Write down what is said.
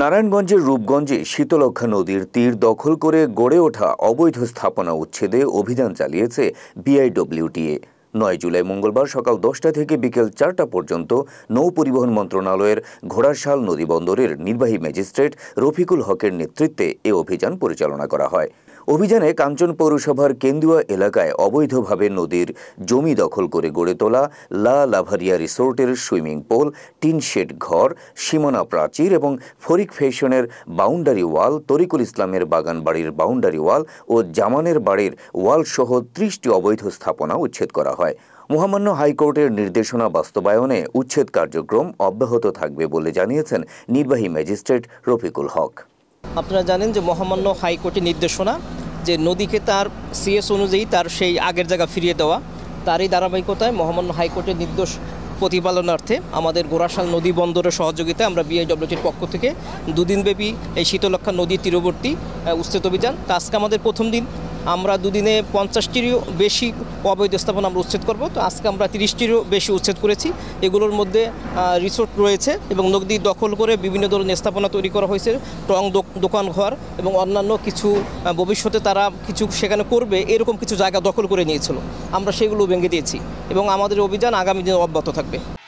নারায়ণগঞ্জের রূপগঞ্জে শীতলক্ষা নদীর তীর দখল করে গড়ে ওঠা অবৈধ স্থাপনা উচ্ছেদে অভিযান চালিয়েছে বিআইডব্লিউটিএ নয় জুলাই মঙ্গলবার সকাল দশটা থেকে বিকেল চারটা পর্যন্ত নৌপরিবহন মন্ত্রণালয়ের ঘোড়াশাল নদী বন্দরের নির্বাহী ম্যাজিস্ট্রেট রফিকুল হকের নেতৃত্বে এ অভিযান পরিচালনা করা হয় অভিযানে কাঞ্চন পৌরসভার কেন্দুয়া এলাকায় অবৈধভাবে নদীর জমি দখল করে গড়ে তোলা লা লাভারিয়া রিসোর্টের সুইমিং পুল টিনশেড ঘর সীমানা প্রাচীর এবং ফরিক ফেশনের বাউন্ডারি ওয়াল তরিকুল ইসলামের বাগান বাড়ির বাউন্ডারি ওয়াল ও জামানের বাড়ির ওয়ালসহ ত্রিশটি অবৈধ স্থাপনা উচ্ছেদ করা হয় হয় মহামান্য হাইকোর্টের নির্দেশনা বাস্তবায়নে উচ্ছেদ কার্যক্রম অব্যাহত থাকবে বলে জানিয়েছেন নির্বাহী ম্যাজিস্ট্রেট রফিকুল হক আপনারা জানেন যে মহামান্য হাইকোর্টের নির্দেশনা যে নদীকে তার সিএস অনুযায়ী তার সেই আগের জায়গা ফিরিয়ে দেওয়া তারই ধারাবাহিকতায় মহামান্য হাইকোর্টের নির্দেশ প্রতিপালনার্থে আমাদের গোরাশাল নদী বন্দরের সহযোগিতায় আমরা বিআইডব্লিউটির পক্ষ থেকে দুদিনব্যাপী এই শীতলক্ষা নদীর তীরবর্তী উচ্ছেদ অভিযান তা আজকে আমাদের প্রথম দিন আমরা দুদিনে পঞ্চাশটিরও বেশি অবৈধ স্থাপনা আমরা উচ্ছেদ করব তো আজকে আমরা তিরিশটিরও বেশি উচ্ছেদ করেছি এগুলোর মধ্যে রিসোর্ট রয়েছে এবং নদী দখল করে বিভিন্ন ধরনের স্থাপনা তৈরি করা হয়েছে টং দোকান ঘর এবং অন্যান্য কিছু ভবিষ্যতে তারা কিছু সেখানে করবে এরকম কিছু জায়গা দখল করে নিয়েছিল আমরা সেগুলো ভেঙে দিয়েছি এবং আমাদের অভিযান আগামী দিনে অব্যাহত থাকবে